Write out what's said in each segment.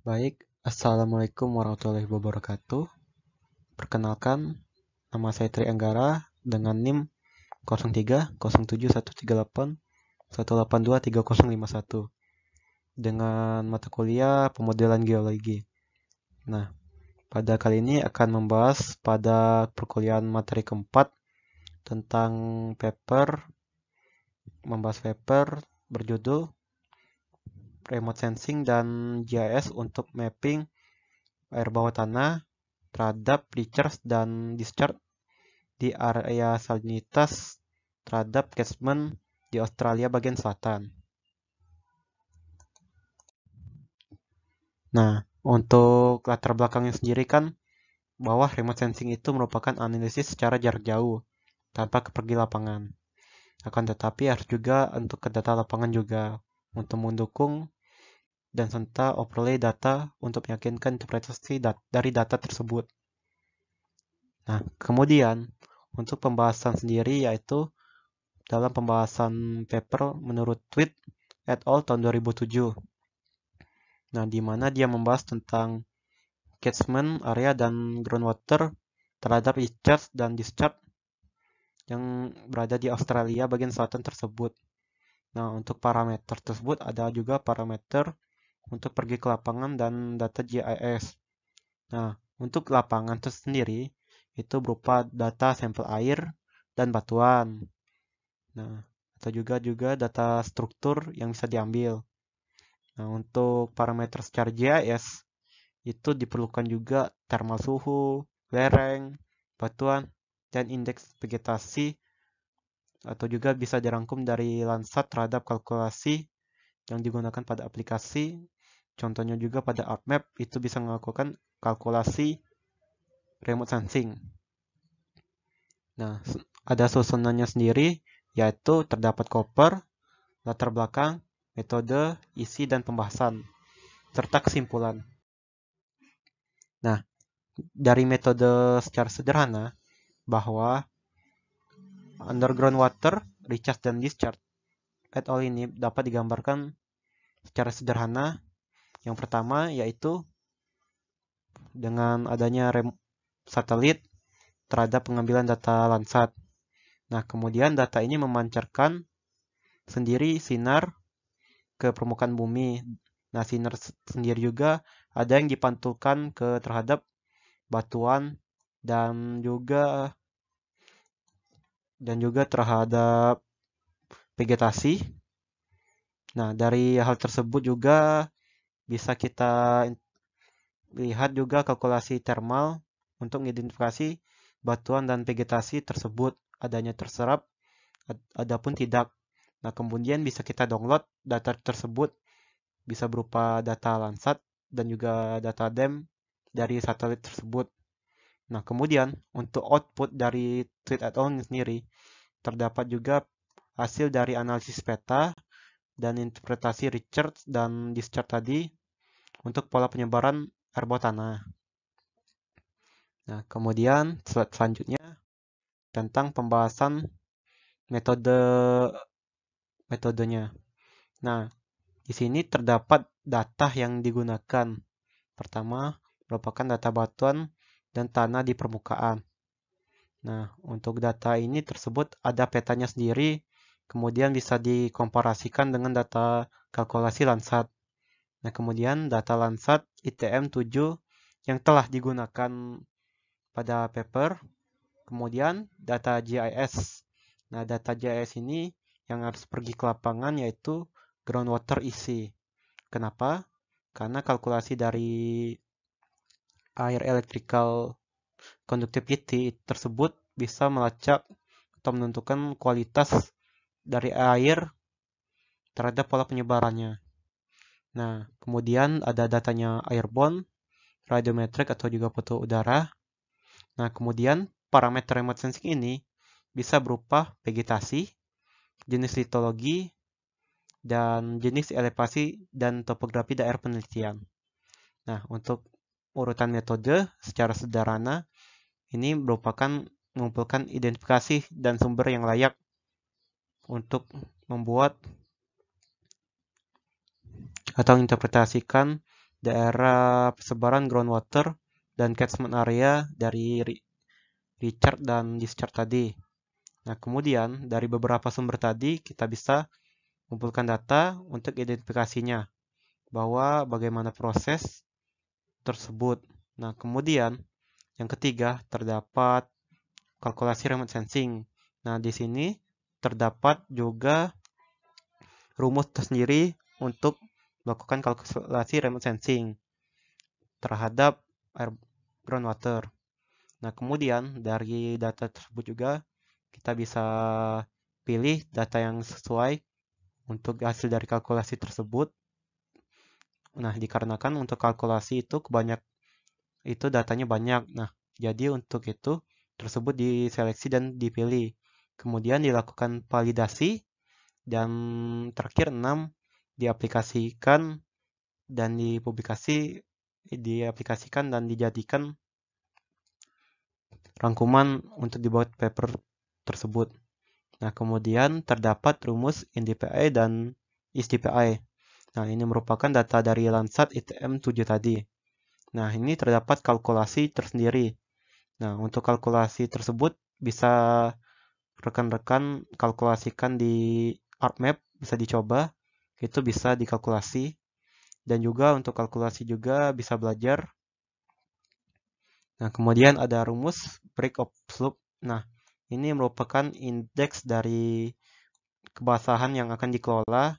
Baik, Assalamualaikum warahmatullahi wabarakatuh. Perkenalkan, nama saya Tri Anggara dengan NIM 03071381823051 dengan mata kuliah pemodelan geologi. Nah, pada kali ini akan membahas pada perkuliahan materi keempat tentang paper membahas paper berjudul remote sensing dan GIS untuk mapping air bawah tanah terhadap recharge dan discharge di area salinitas terhadap catchment di Australia bagian selatan. Nah, untuk latar belakangnya sendiri kan bahwa remote sensing itu merupakan analisis secara jarak jauh tanpa pergi lapangan. Akan tetapi harus juga untuk ke data lapangan juga untuk mendukung dan serta overlay data untuk meyakinkan interpretasi dat dari data tersebut. Nah, kemudian untuk pembahasan sendiri yaitu dalam pembahasan paper menurut Tweet at all tahun 2007. Nah, di mana dia membahas tentang catchment area dan groundwater terhadap discharge dan discharge yang berada di Australia bagian selatan tersebut. Nah, untuk parameter tersebut ada juga parameter untuk pergi ke lapangan dan data GIS. Nah, untuk lapangan itu sendiri itu berupa data sampel air dan batuan. Nah, atau juga juga data struktur yang bisa diambil. Nah, untuk parameter secara GIS itu diperlukan juga thermal suhu, lereng, batuan, dan indeks vegetasi atau juga bisa dirangkum dari lansat terhadap kalkulasi yang digunakan pada aplikasi. Contohnya juga pada ArcMap itu bisa melakukan kalkulasi remote sensing. Nah, ada susunannya sendiri yaitu terdapat koper, latar belakang, metode, isi dan pembahasan serta kesimpulan. Nah, dari metode secara sederhana bahwa underground water, recharge, dan discharge. At all ini dapat digambarkan secara sederhana. Yang pertama yaitu dengan adanya rem satelit terhadap pengambilan data Landsat. Nah, kemudian data ini memancarkan sendiri sinar ke permukaan bumi. Nah, sinar sendiri juga ada yang dipantulkan ke terhadap batuan dan juga dan juga terhadap vegetasi. Nah, dari hal tersebut juga bisa kita lihat juga kalkulasi termal untuk mengidentifikasi batuan dan vegetasi tersebut adanya terserap adapun tidak. Nah, kemudian bisa kita download data tersebut bisa berupa data Landsat dan juga data DEM dari satelit tersebut. Nah, kemudian untuk output dari tweet at all sendiri, terdapat juga hasil dari analisis peta dan interpretasi richard dan Discharge tadi untuk pola penyebaran bawah tanah. Nah, kemudian slide selanjutnya tentang pembahasan metode metodenya. Nah, di sini terdapat data yang digunakan. Pertama, merupakan data batuan dan tanah di permukaan. Nah, untuk data ini tersebut ada petanya sendiri, kemudian bisa dikomparasikan dengan data kalkulasi Landsat. Nah, kemudian data Landsat ITM 7 yang telah digunakan pada paper, kemudian data GIS. Nah, data GIS ini yang harus pergi ke lapangan yaitu groundwater isi. Kenapa? Karena kalkulasi dari air electrical conductivity tersebut bisa melacak atau menentukan kualitas dari air terhadap pola penyebarannya. Nah, kemudian ada datanya airborne, radiometric atau juga foto udara. Nah, kemudian parameter remote sensing ini bisa berupa vegetasi, jenis litologi, dan jenis elevasi dan topografi daerah penelitian. Nah, untuk urutan metode secara sederhana ini merupakan mengumpulkan identifikasi dan sumber yang layak untuk membuat atau interpretasikan daerah persebaran groundwater dan catchment area dari Richard dan discharge tadi. Nah, kemudian dari beberapa sumber tadi kita bisa mengumpulkan data untuk identifikasinya bahwa bagaimana proses tersebut. Nah, kemudian yang ketiga terdapat kalkulasi remote sensing. Nah, di sini terdapat juga rumus tersendiri untuk melakukan kalkulasi remote sensing terhadap air groundwater. Nah, kemudian dari data tersebut juga kita bisa pilih data yang sesuai untuk hasil dari kalkulasi tersebut Nah, dikarenakan untuk kalkulasi itu kebanyak itu datanya banyak. Nah, jadi untuk itu tersebut diseleksi dan dipilih. Kemudian dilakukan validasi dan terakhir 6 diaplikasikan dan dipublikasi diaplikasikan dan dijadikan rangkuman untuk dibuat paper tersebut. Nah, kemudian terdapat rumus INDPI dan ISDPI. Nah, ini merupakan data dari Landsat ITM7 tadi. Nah, ini terdapat kalkulasi tersendiri. Nah, untuk kalkulasi tersebut bisa rekan-rekan kalkulasikan di ArcMap, bisa dicoba. Itu bisa dikalkulasi. Dan juga untuk kalkulasi juga bisa belajar. Nah, kemudian ada rumus break of slope. Nah, ini merupakan indeks dari kebasahan yang akan dikelola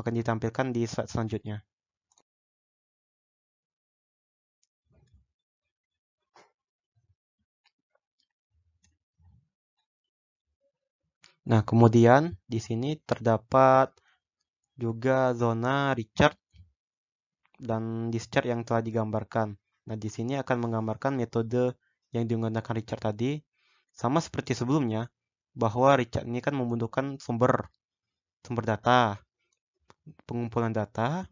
akan ditampilkan di slide selanjutnya. Nah, kemudian di sini terdapat juga zona Richard dan discharge yang telah digambarkan. Nah, di sini akan menggambarkan metode yang digunakan Richard tadi. Sama seperti sebelumnya, bahwa Richard ini kan membutuhkan sumber, sumber data pengumpulan data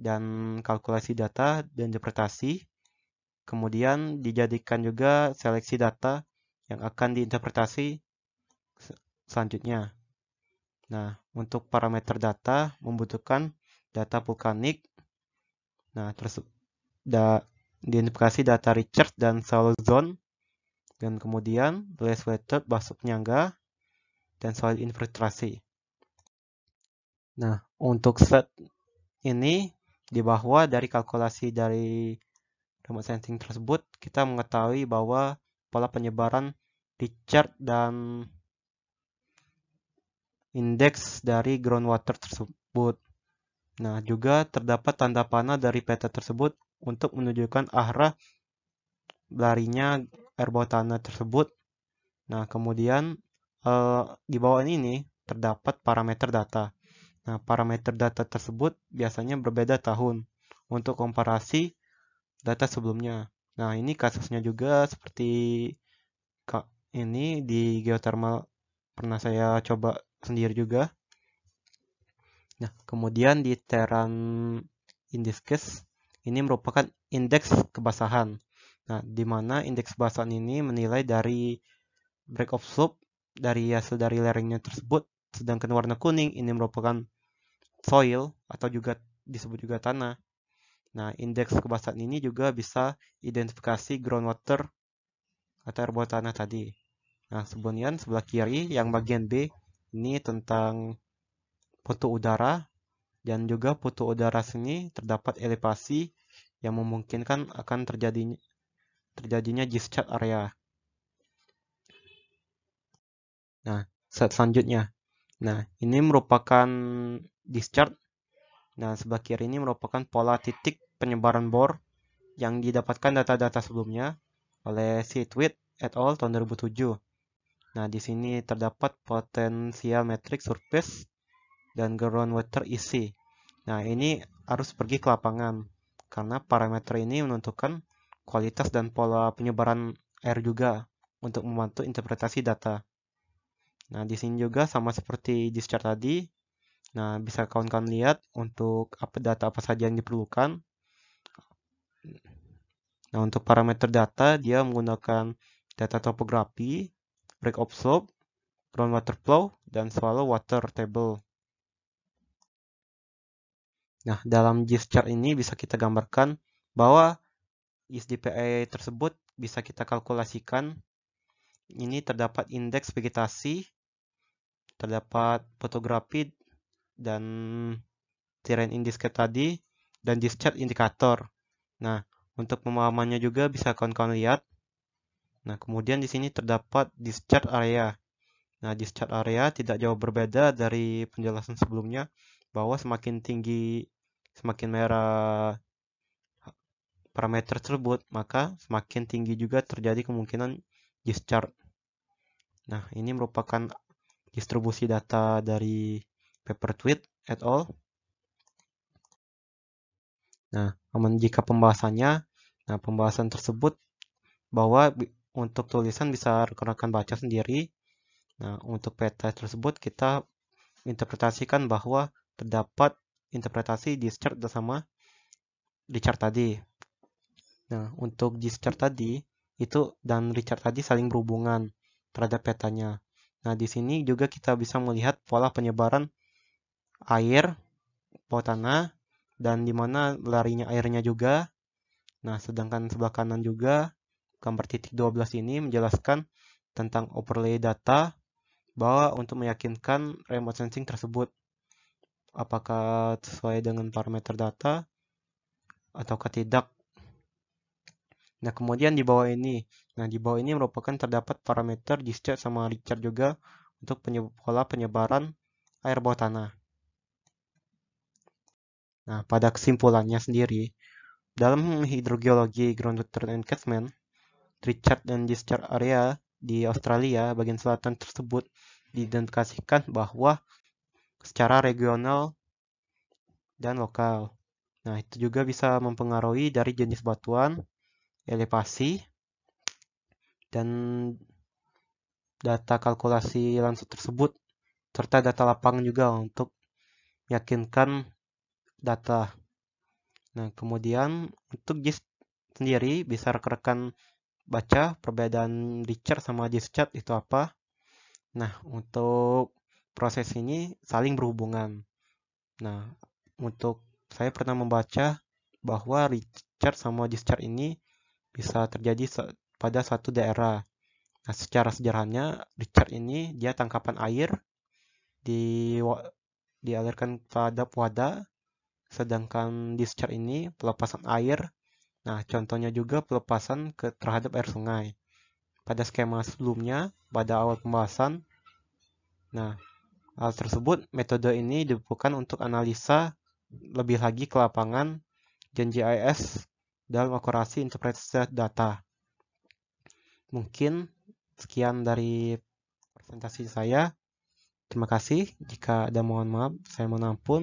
dan kalkulasi data dan interpretasi. Kemudian dijadikan juga seleksi data yang akan diinterpretasi selanjutnya. Nah, untuk parameter data membutuhkan data vulkanik. Nah, terus da, diidentifikasi data Richard dan soil zone dan kemudian less weighted masuk penyangga dan soil infiltrasi. Nah, untuk set ini di bawah dari kalkulasi dari remote sensing tersebut kita mengetahui bahwa pola penyebaran di chart dan indeks dari groundwater tersebut. Nah, juga terdapat tanda panah dari peta tersebut untuk menunjukkan arah larinya air bawah tanah tersebut. Nah, kemudian eh, di bawah ini nih, terdapat parameter data. Nah, parameter data tersebut biasanya berbeda tahun untuk komparasi data sebelumnya. Nah, ini kasusnya juga seperti ini di geothermal pernah saya coba sendiri juga. Nah, kemudian di Terran Indices ini merupakan indeks kebasahan. Nah, di mana indeks kebasahan ini menilai dari break of slope dari hasil dari lerengnya tersebut, sedangkan warna kuning ini merupakan soil atau juga disebut juga tanah. Nah, indeks kebasan ini juga bisa identifikasi groundwater atau air bawah tanah tadi. Nah, sebelumnya sebelah kiri yang bagian B ini tentang putu udara dan juga putu udara sini terdapat elevasi yang memungkinkan akan terjadinya terjadinya discharge area. Nah, set selanjutnya. Nah, ini merupakan discharge dan sebelah kiri ini merupakan pola titik penyebaran bor yang didapatkan data-data sebelumnya oleh Sitwit et al. tahun 2007. Nah, di sini terdapat potensial matrix surface dan ground groundwater isi. Nah, ini harus pergi ke lapangan karena parameter ini menentukan kualitas dan pola penyebaran air juga untuk membantu interpretasi data. Nah, di sini juga sama seperti di chart tadi, Nah, bisa kawan-kawan lihat untuk apa data apa saja yang diperlukan. Nah, untuk parameter data, dia menggunakan data topografi, break of slope, groundwater flow, dan swallow water table. Nah, dalam GIS chart ini bisa kita gambarkan bahwa ISDPA tersebut bisa kita kalkulasikan. Ini terdapat indeks vegetasi, terdapat fotografi dan terrain indicator tadi dan discharge indikator. Nah, untuk pemahamannya juga bisa kawan-kawan lihat. Nah, kemudian di sini terdapat discharge area. Nah, discharge area tidak jauh berbeda dari penjelasan sebelumnya bahwa semakin tinggi semakin merah parameter tersebut, maka semakin tinggi juga terjadi kemungkinan discharge. Nah, ini merupakan distribusi data dari Paper tweet at all. Nah, jika pembahasannya, nah pembahasan tersebut bahwa untuk tulisan bisa rekan-rekan baca sendiri. Nah, untuk peta tersebut kita interpretasikan bahwa terdapat interpretasi di chart sama Richard tadi. Nah, untuk di chart tadi itu dan Richard tadi saling berhubungan terhadap petanya. Nah, di sini juga kita bisa melihat pola penyebaran air, bawah tanah, dan di mana larinya airnya juga. Nah, sedangkan sebelah kanan juga gambar titik 12 ini menjelaskan tentang overlay data bahwa untuk meyakinkan remote sensing tersebut apakah sesuai dengan parameter data atau tidak. Nah, kemudian di bawah ini. Nah, di bawah ini merupakan terdapat parameter Discharge sama Richard juga untuk pola penyebaran air bawah tanah. Nah, pada kesimpulannya sendiri, dalam hidrogeologi groundwater encasement, recharge dan discharge area di Australia bagian selatan tersebut diidentifikasikan bahwa secara regional dan lokal. Nah, itu juga bisa mempengaruhi dari jenis batuan, elevasi, dan data kalkulasi langsung tersebut, serta data lapangan juga untuk meyakinkan data. Nah, kemudian untuk gist sendiri bisa rekan-rekan baca perbedaan richard sama discharge itu apa. Nah, untuk proses ini saling berhubungan. Nah, untuk saya pernah membaca bahwa richard sama discharge ini bisa terjadi pada satu daerah. Nah, secara sejarahnya richard ini dia tangkapan air di dialirkan pada wadah Sedangkan discharge ini pelepasan air. Nah, contohnya juga pelepasan ke, terhadap air sungai. Pada skema sebelumnya, pada awal pembahasan, nah, hal tersebut metode ini dibutuhkan untuk analisa lebih lagi ke lapangan GIS dalam akurasi interpretasi data. Mungkin sekian dari presentasi saya. Terima kasih. Jika ada mohon maaf, saya mohon ampun.